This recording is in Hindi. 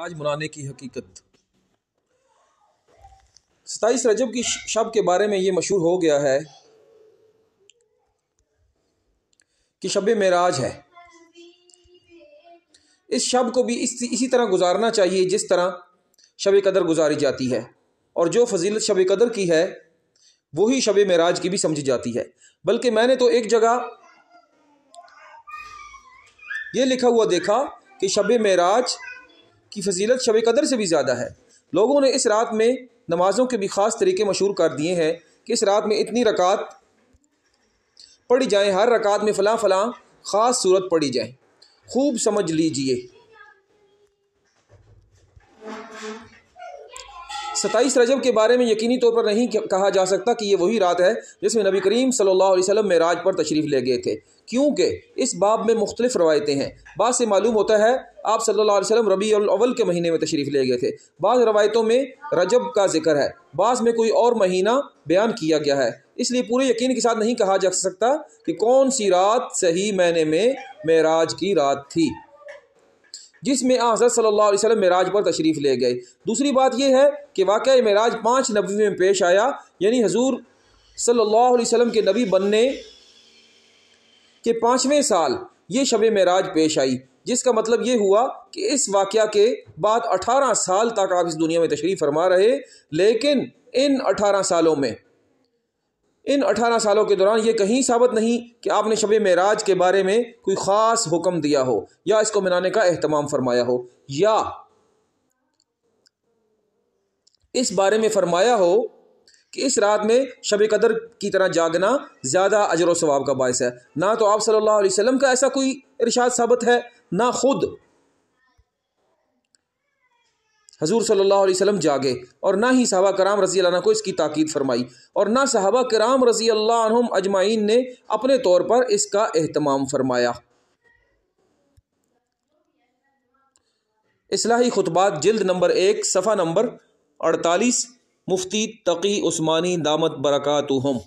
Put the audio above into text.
ताज मुराने की हकीकत सताईस रजब की शब के बारे में ये मशहूर हो गया है कि शब मेराज है इस शब को भी इस, इसी तरह गुजारना चाहिए जिस तरह शब कदर गुजारी जाती है और जो फजीलत शब कदर की है वही शब मराज की भी समझी जाती है बल्कि मैंने तो एक जगह ये लिखा हुआ देखा कि शब मराज की फजीलत शब कदर से भी ज़्यादा है लोगों ने इस रात में नमाज़ों के भी ख़ास तरीके मशहूर कर दिए हैं कि इस रात में इतनी रकात पढ़ी जाएँ हर रकात में फ़लाँ फ़लाँ ख़ास सूरत पढ़ी जाए खूब समझ लीजिए सत्ताईस रजब के बारे में यकीनी तौर पर नहीं कहा जा सकता कि ये वही रात है जिसमें नबी करीम सल्लल्लाहु अलैहि वसल्लम मेराज पर तशरीफ़ ले गए थे क्योंकि इस बाब में मुख्तलिफ रवायतें हैं बाद से मालूम होता है आप सल्लल्लाहु अलैहि वसल्लम रबी अव्वल के महीने में तशरीफ़ ले गए थे बाद रवायतों में रजब का जिक्र है बाद में कोई और महीना बयान किया गया है इसलिए पूरे यकीन के साथ नहीं कहा जा सकता कि कौन सी रात सही महीने में मेराज की रात थी जिसमें हज़रत सल्ला वसम मराज पर तशरीफ़ ले गए दूसरी बात यह है कि वाक़ मराज पाँच नबी में पेश आया यानी हजूर सल्ला वसम के नबी बनने के पाँचवें साल ये शब मराज पेश आई जिसका मतलब ये हुआ कि इस वाक़ के बाद अठारह साल तक आप इस दुनिया में तशरीफ़ फरमा रहे लेकिन इन अठारह सालों में इन अठारह सालों के दौरान ये कहीं साबित नहीं कि आपने शब मराज के बारे में कोई ख़ास हुक्म दिया हो या इसको मनाने का अहतमाम फरमाया हो या इस बारे में फरमाया हो कि इस रात में शब कदर की तरह जागना ज़्यादा अजर व स्वाब का बायस है ना तो आप सल्ला वसम का ऐसा कोई इरशाद साबित है ना खुद हजूर सल्ला अलैहि जागे और ना ही साहबा कराम रजी अल्लाह को इसकी ताकीद फरमाई और ना साहबा कराम रजी अल्लाह अजमाइन ने अपने तौर पर इसका अहतमाम फरमाया इसलाही खुतबात जल्द नंबर एक सफ़ा नंबर अड़तालीस मुफ्ती तकी उस्मानी दामत बरक़ातुहम